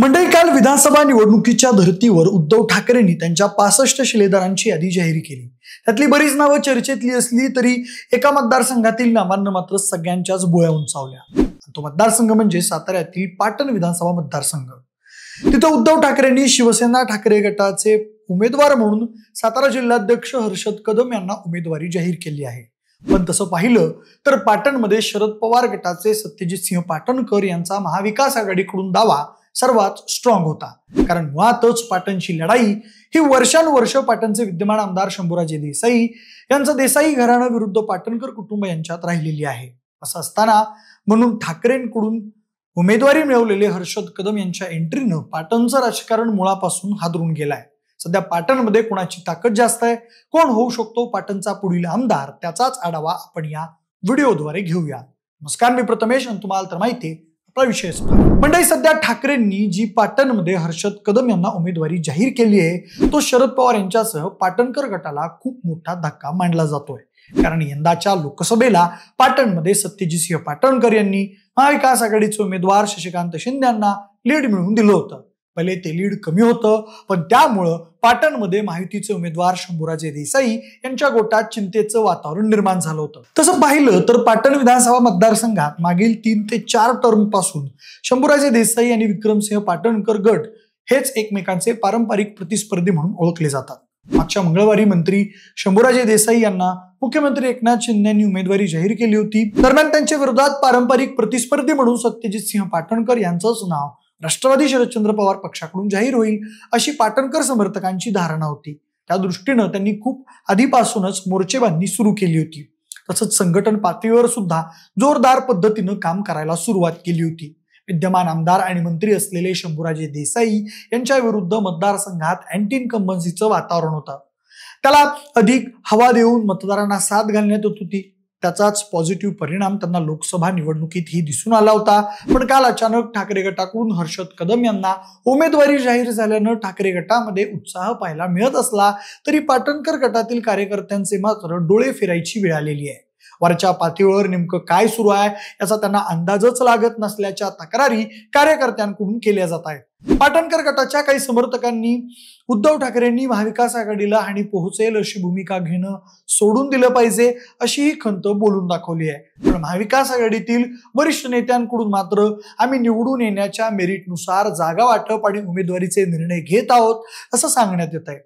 मंडळी काल विधानसभा निवडणुकीच्या धर्तीवर उद्धव ठाकरेंनी त्यांच्या पासष्ट शिलेदारांची यादी जाहीर केली त्यातली बरीच नावं चर्चेतली असली तरी एका मतदारसंघातील नावांना मात्र सगळ्यांच्याच बोळ्या उंचावल्या तो मतदारसंघ म्हणजे साताऱ्यातील पाटण विधानसभा मतदारसंघ तिथं उद्धव ठाकरेंनी शिवसेना ठाकरे गटाचे उमेदवार म्हणून सातारा जिल्हाध्यक्ष हर्षद कदम यांना उमेदवारी जाहीर केली आहे पण तसं पाहिलं तर पाटणमध्ये शरद पवार गटाचे सत्यजित सिंह पाटणकर यांचा महाविकास आघाडीकडून दावा सर्वात स्ट्रॉंग होता कारण मुळातच पाटणची लढाई ही वर्षानुवर्ष पाटणचे विद्यमान आमदार शंभूराजे देसाई यांचं देसाई घराणा विरुद्ध पाटणकर कुटुंब यांच्यात राहिलेली आहे असं असताना म्हणून ठाकरेंकडून उमेदवारी मिळवलेले हर्षद कदम यांच्या एंट्रीनं पाटणचं राजकारण मुळापासून हादरून गेलाय सध्या पाटणमध्ये कोणाची ताकद जास्त आहे कोण होऊ शकतो पाटणचा पुढील आमदार त्याचाच आढावा आपण या व्हिडिओद्वारे घेऊया नमस्कार मी प्रथमेश आणि तुम्हाला तर माहिती आपला विषय मंडळी सध्या ठाकरेंनी जी पाटणमध्ये हर्षद कदम यांना उमेदवारी जाहीर केली आहे तो शरद पवार यांच्यासह पाटणकर गटाला खूप मोठा धक्का मांडला जातोय कारण यंदाच्या लोकसभेला पाटणमध्ये सिंह पाटणकर यांनी महाविकास आघाडीचे उमेदवार शशिकांत शिंदे यांना लीड मिळवून दिलं होतं पहिले ते लीड कमी होतं पण त्यामुळं पाटणमध्ये माहितीचे उमेदवार शंभूराजे देसाई यांच्या गोटात चिंतेचं वातावरण निर्माण झालं होतं तसं पाहिलं तर पाटण विधानसभा मतदारसंघात मागील तीन ते चार पासून शंभूराजे देसाई आणि विक्रमसिंह पाटणकर गट हेच एकमेकांचे पारंपरिक प्रतिस्पर्धी म्हणून ओळखले जातात मागच्या मंगळवारी मंत्री शंभूराजे देसाई यांना मुख्यमंत्री एकनाथ शिंदे यांनी उमेदवारी जाहीर केली होती दरम्यान त्यांच्या विरोधात पारंपरिक प्रतिस्पर्धी म्हणून सत्यजित सिंह पाटणकर यांचंच नाव राष्ट्रवादी शरदचंद्र पवार पक्षाकडून जाहीर होईल अशी पाटणकर समर्थकांची धारणा होती त्या दृष्टीनं त्यांनी खूप आधीपासूनच मोर्चेबांधणी सुरू केली होती तसंच संघटन पातळीवर सुद्धा जोरदार पद्धतीनं काम करायला सुरुवात केली होती विद्यमान आमदार आणि मंत्री असलेले शंभूराजे देसाई यांच्या विरुद्ध मतदारसंघात अँटी कंबन्सीचं वातावरण होतं त्याला अधिक हवा देऊन मतदारांना साथ घालण्यात येत होती त्याचाच पॉझिटिव्ह परिणाम त्यांना लोकसभा निवडणुकीतही दिसून आला होता पण काल अचानक ठाकरे गटाकडून हर्षद कदम यांना उमेदवारी जाहीर झाल्यानं ठाकरे गटामध्ये उत्साह पाहायला मिळत असला तरी पाटणकर गटातील कार्यकर्त्यांचे मात्र डोळे फिरायची वेळ आलेली आहे वरच्या पातळीवर नेमकं काय सुरू आहे याचा त्यांना अंदाजच लागत नसल्याच्या तक्रारी कार्यकर्त्यांकडून केल्या जात आहेत पाटणकर गटाच्या काही समर्थकांनी उद्धव ठाकरेंनी महाविकास आघाडीला हानी पोहोचेल अशी भूमिका घेणं सोडून दिलं पाहिजे अशी ही खंत बोलून दाखवली आहे पण महाविकास आघाडीतील वरिष्ठ नेत्यांकडून मात्र आम्ही निवडून येण्याच्या मेरिटनुसार जागा वाटप आणि उमेदवारीचे निर्णय घेत आहोत असं सांगण्यात येत आहे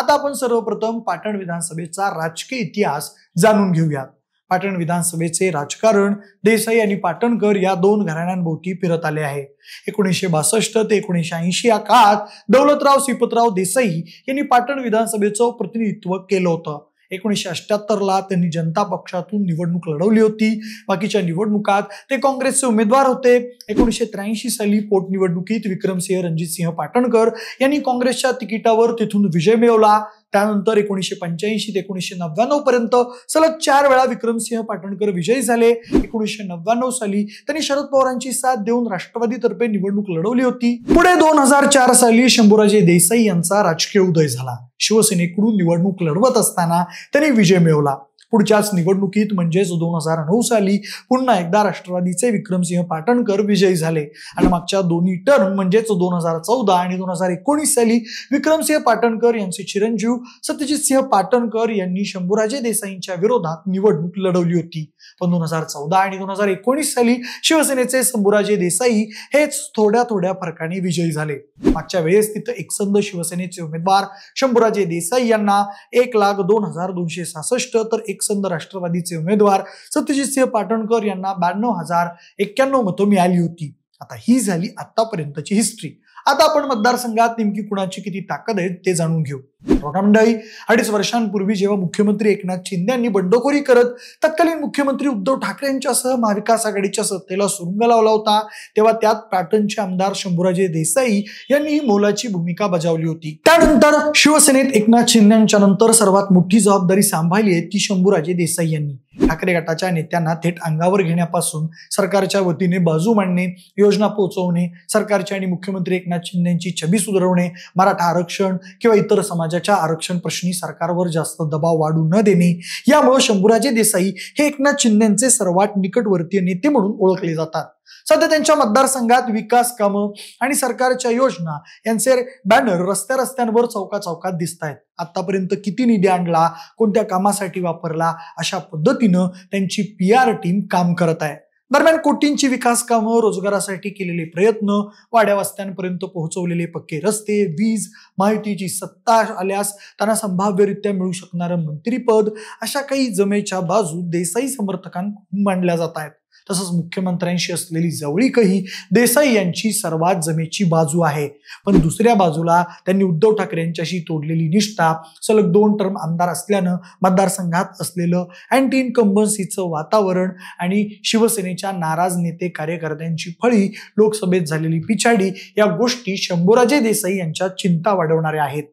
आता आपण सर्वप्रथम पाटण विधानसभेचा राजकीय इतिहास जाणून घेऊयात पाटण विधानसभेचे राजकारण देसाई आणि पाटणकर या दोन घराण्यांभोवती फिरत आले आहे एकोणीसशे बासष्ट ते एकोणीसशे ऐंशी या काळात दौलतराव सिपतराव देसाई यांनी पाटण विधानसभेचं प्रतिनिधित्व केलं होतं एकोणीसशे अठ्याहत्तरला त्यांनी जनता पक्षातून निवडणूक लढवली होती बाकीच्या निवडणुकात ते काँग्रेसचे उमेदवार होते एकोणीसशे त्र्याऐंशी साली पोटनिवडणुकीत विक्रमसिंह रणजितसिंह पाटणकर यांनी काँग्रेसच्या तिकिटावर तिथून विजय मिळवला त्यानंतर एकोणीसशे पंच्याऐंशी ते एकोणीसशे नव्याण्णव पर्यंत सलग चार वेळा विक्रमसिंह पाटणकर विजयी झाले एकोणीसशे नव्याण्णव साली त्यांनी शरद पवारांची साथ देऊन राष्ट्रवादीतर्फे निवडणूक लढवली होती पुढे दोन हजार चार साली शंभूराजे देसाई यांचा राजकीय उदय झाला शिवसेनेकडून निवडणूक लढवत असताना त्यांनी विजय मिळवला पुढच्याच निवडणुकीत म्हणजेच दोन हजार नऊ साली पुन्हा एकदा राष्ट्रवादीचे विक्रमसिंह पाटणकर विजयी झाले आणि मागच्या दोन्ही टर्म म्हणजेच दोन हजार चौदा आणि दोन हजार एकोणीस साली विक्रमसिंह पाटणकर यांचे चिरंजीव सिंह पाटणकर यांनी शंभूराजे देसाईंच्या विरोधात निवडणूक लढवली होती पण दोन हजार चौदा आणि दोन हजार एकोणीस साली शिवसेनेचे शंभूराजे देसाई हेच थोड्या थोड्या फरकाने विजयी झाले मागच्या वेळेस तिथं एकसंध शिवसेनेचे उमेदवार शंभूराजे देसाई यांना एक लाख दोन हजार दोनशे सहासष्ट तर एक एकसंध राष्ट्रवादीचे उमेदवार सिंह पाटणकर यांना ब्याण्णव हजार एक्क्याण्णव मतं मिळाली होती आता ही झाली आतापर्यंतची हिस्ट्री आता आपण मतदारसंघात नेमकी कुणाची किती ताकद आहे ते जाणून घेऊ मंडळी अडीच वर्षांपूर्वी जेव्हा मुख्यमंत्री एकनाथ शिंदे यांनी बंडखोरी करत तत्कालीन मुख्यमंत्री उद्धव ठाकरे यांच्यासह महाविकास आघाडीच्या सत्तेला सुरुंग लावला होता तेव्हा त्यात पॅटर्नचे आमदार शंभूराजे देसाई यांनी ही मोलाची भूमिका बजावली होती त्यानंतर शिवसेनेत एकनाथ शिंदे यांच्या नंतर सर्वात मोठी जबाबदारी सांभाळली आहे ती शंभूराजे देसाई यांनी ठाकरे गटाच्या नेत्यांना थेट अंगावर घेण्यापासून सरकारच्या वतीने बाजू मांडणे योजना पोहोचवणे सरकारचे आणि मुख्यमंत्री एकनाथ शिंदे यांची छबी सुधारवणे मराठा आरक्षण किंवा इतर समाज समाजाच्या आरक्षण प्रश्नी सरकारवर जास्त दबाव वाढू न देणे यामुळे शंभूराजे देसाई हे एकनाथ शिंदेचे सर्वात निकटवर्तीय नेते म्हणून ओळखले जातात सध्या त्यांच्या मतदारसंघात विकास कामं आणि सरकारच्या योजना यांचे बॅनर रस्त्या रस्त्यांवर चौका चौकात दिसत आहेत आतापर्यंत किती निधी आणला कोणत्या कामासाठी वापरला अशा पद्धतीनं त्यांची पी आर टीम काम करत आहे दरम्यान कोटींची विकास कामं रोजगारासाठी केलेले प्रयत्न वाड्या वस्त्यांपर्यंत पोहोचवलेले पक्के रस्ते वीज माहितीची सत्ता आल्यास त्यांना संभाव्यरित्या मिळू शकणारं मंत्रीपद अशा काही जमेच्या बाजू देसाई समर्थकां मांडल्या जात आहेत तसंच मुख्यमंत्र्यांशी असलेली जवळीकही देसाई यांची सर्वात जमेची बाजू आहे पण दुसऱ्या बाजूला त्यांनी उद्धव ठाकरे यांच्याशी तोडलेली निष्ठा सलग दोन टर्म आमदार असल्यानं मतदारसंघात असलेलं अँटी इन्कम्बन्सीचं वातावरण आणि शिवसेनेच्या नाराज नेते कार्यकर्त्यांची फळी लोकसभेत झालेली पिछाडी या गोष्टी शंभूराजे देसाई यांच्या चिंता वाढवणाऱ्या आहेत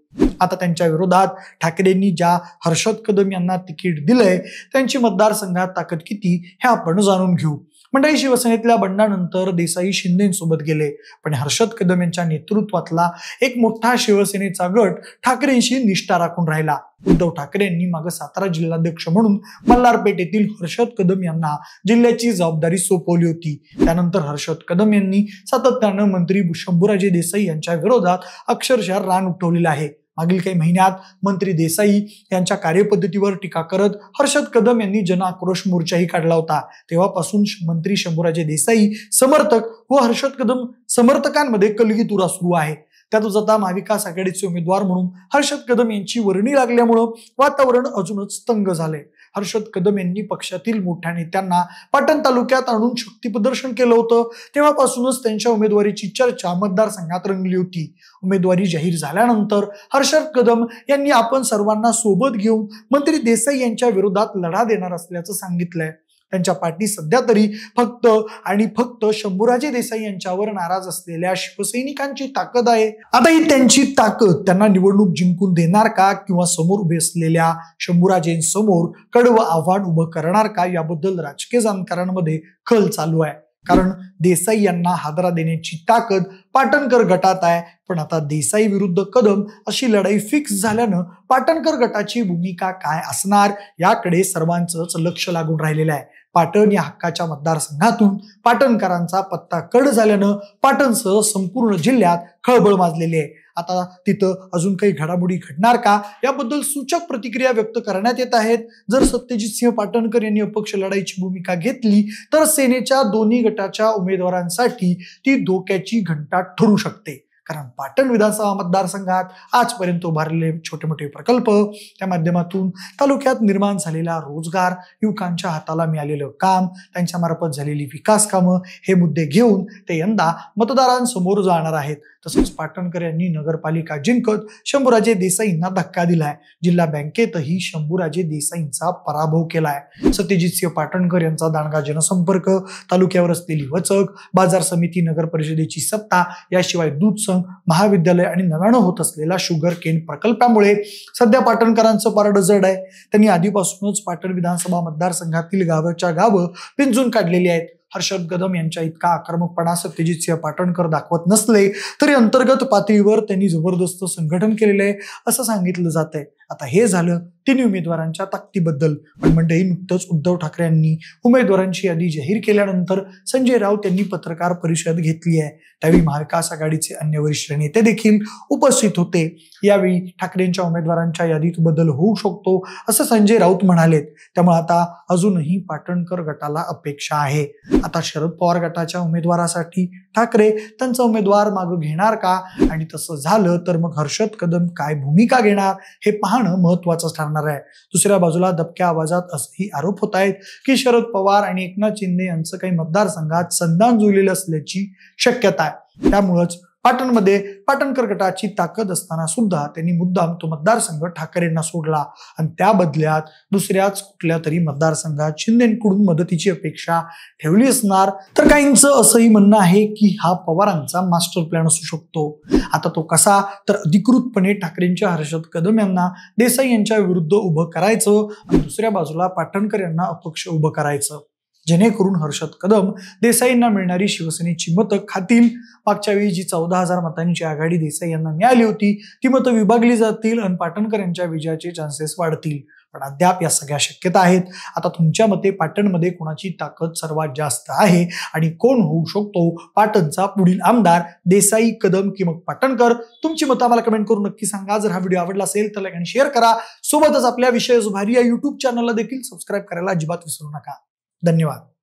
आता त्यांच्या विरोधात ठाकरेंनी ज्या हर्षद कदम यांना तिकीट दिलंय त्यांची मतदारसंघात ताकद किती हे आपण जाणून घेऊ मंडळी शिवसेनेतल्या बंडानंतर देसाई शिंदेसोबत गेले पण हर्षद कदम यांच्या नेतृत्वातला एक मोठा शिवसेनेचा गट ठाकरेंशी निष्ठा राखून राहिला उद्धव ठाकरे यांनी मागे सातारा जिल्हाध्यक्ष म्हणून मल्हारपेठ येथील हर्षद कदम यांना जिल्ह्याची जबाबदारी सोपवली होती त्यानंतर हर्षद कदम यांनी सातत्यानं मंत्री शंभूराजे देसाई यांच्या विरोधात अक्षरशः रान उठवलेलं आहे मागील काही महिन्यात मंत्री देसाई यांच्या कार्यपद्धतीवर टीका करत हर्षद कदम यांनी जनआक्रोश मोर्चाही काढला होता तेव्हापासून मंत्री शंभूराजे देसाई समर्थक व हर्षद कदम समर्थकांमध्ये कलगीतुरा सुरू आहे त्यातच आता महाविकास आघाडीचे उमेदवार म्हणून हर्षद कदम यांची वर्णी लागल्यामुळं वातावरण अजूनच तंग झालंय हर्षद कदम यांनी पक्षातील मोठ्या नेत्यांना पाटण तालुक्यात आणून शक्ती प्रदर्शन केलं होतं तेव्हापासूनच त्यांच्या उमेदवारीची चर्चा मतदारसंघात रंगली होती उमेदवारी जाहीर झाल्यानंतर हर्षद कदम यांनी आपण सर्वांना सोबत घेऊन मंत्री देसाई यांच्या विरोधात लढा देणार असल्याचं सांगितलंय त्यांच्या पाठी सध्या तरी फक्त आणि फक्त शंभूराजे देसाई यांच्यावर नाराज असलेल्या शिवसैनिकांची ताकद आहे आता ही त्यांची ताकद त्यांना निवडणूक जिंकून देणार का किंवा समोर उभे असलेल्या शंभूराजेंसमोर कडवं आव्हान उभं करणार का याबद्दल राजकीय जाणकारांमध्ये खल चालू आहे कारण देसाई यांना हादरा देण्याची ताकद पाटणकर गटात आहे पण आता देसाई विरुद्ध कदम अशी लढाई फिक्स झाल्यानं पाटणकर गटाची भूमिका काय असणार याकडे सर्वांचंच लक्ष लागून राहिलेलं आहे पाटण या हक्काच्या मतदारसंघातून पाटणकरांचा पत्ता कड झाल्यानं पाटणसह संपूर्ण जिल्ह्यात खळबळ माजलेली आहे आता तिथं अजून काही घडामोडी घडणार का याबद्दल सूचक प्रतिक्रिया व्यक्त करण्यात येत आहेत जर सत्यजित सिंह पाटणकर यांनी अपक्ष लढाईची भूमिका घेतली तर सेनेच्या दोन्ही गटाच्या उमेदवारांसाठी ती धोक्याची घंटा ठरू शकते कारण पाटण विधानसभा मतदारसंघात आजपर्यंत उभारलेले छोटे मोठे प्रकल्प त्या माध्यमातून तालुक्यात निर्माण झालेला रोजगार युवकांच्या हाताला मिळालेलं काम त्यांच्यामार्फत झालेली विकास कामं हे मुद्दे घेऊन ते यंदा मतदारांसमोर जाणार आहेत तसंच पाटणकर यांनी नगरपालिका जिंकत शंभूराजे देसाईंना धक्का दिलाय जिल्हा बँकेतही शंभूराजे देसाईंचा पराभव केलाय सत्यजित सिंह पाटणकर यांचा दांडगा जनसंपर्क तालुक्यावर असलेली वचक बाजार समिती नगर परिषदेची सत्ता याशिवाय दूध संघ महाविद्यालय आणि नव्यानं होत असलेला शुगर केन प्रकल्पामुळे सध्या पाटणकरांचं पार जड आहे त्यांनी आधीपासूनच पाटण विधानसभा मतदारसंघातील गावाच्या गावं पिंजून काढलेली आहेत हर्षद कदम यांच्या इतका आक्रमकपणा सत्यजित सिंह पाटणकर दाखवत नसले तरी अंतर्गत पातळीवर त्यांनी जबरदस्त संघटन केलेलं आहे असं सांगितलं जात आहे आता हे झालं तिन्ही उमेदवारांच्या ताकदीबद्दल पण नुकतंच उद्धव ठाकरे यांनी उमेदवारांची यादी जाहीर केल्यानंतर संजय राऊत यांनी पत्रकार परिषद घेतली आहे त्यावेळी महाविकास आघाडीचे अन्य वरिष्ठ नेते देखील उपस्थित होते यावेळी ठाकरेंच्या उमेदवारांच्या यादीत बदल होऊ शकतो असं संजय राऊत म्हणालेत त्यामुळे आता अजूनही पाटणकर गटाला अपेक्षा आहे आता शरद पवार गटाच्या उमेदवारासाठी ठाकरे त्यांचा उमेदवार मागं घेणार का आणि तसं झालं तर मग हर्षद कदम काय भूमिका घेणार हे पाहणं महत्वाचं ठरणार आहे दुसऱ्या बाजूला दबक्या आवाजात असेही आरोप होत आहेत की शरद पवार आणि एकनाथ शिंदे यांचं काही मतदारसंघात संधान जुळलेलं असल्याची शक्यता आहे त्यामुळंच पाटणमध्ये पाटणकर गटाची ताकद असताना सुद्धा त्यांनी मुद्दाम तो मतदारसंघ ठाकरेंना सोडला आणि त्या बदल्यात दुसऱ्याच कुठल्या तरी मतदारसंघात शिंदेकडून मदतीची अपेक्षा ठेवली असणार तर काहींचं असंही म्हणणं आहे की हा पवारांचा मास्टर प्लॅन असू शकतो आता तो कसा तर अधिकृतपणे ठाकरेंच्या हर्षद कदम यांना देसाई यांच्या विरुद्ध उभं करायचं आणि दुसऱ्या बाजूला पाटणकर यांना अपक्ष उभं करायचं जेणेकरून हर्षद कदम देसाईंना मिळणारी शिवसेनेची मतं खातील मागच्या वेळी जी चौदा हजार मतांची आघाडी देसाई यांना मिळाली होती ती मतं विभागली जातील आणि पाटणकर यांच्या विजयाचे चान्सेस वाढतील पण अद्याप या सगळ्या शक्यता आहेत आता तुमच्या मते पाटणमध्ये कोणाची ताकद सर्वात जास्त आहे आणि कोण होऊ शकतो पाटणचा पुढील आमदार देसाई कदम की मग पाटणकर तुमची मतं आम्हाला कमेंट करून नक्की सांगा जर हा व्हिडिओ आवडला असेल तर लाईक आणि शेअर करा सोबतच आपल्या विषय या युट्यूब चॅनलला देखील सबस्क्राईब करायला अजिबात विसरू नका धन्यवाद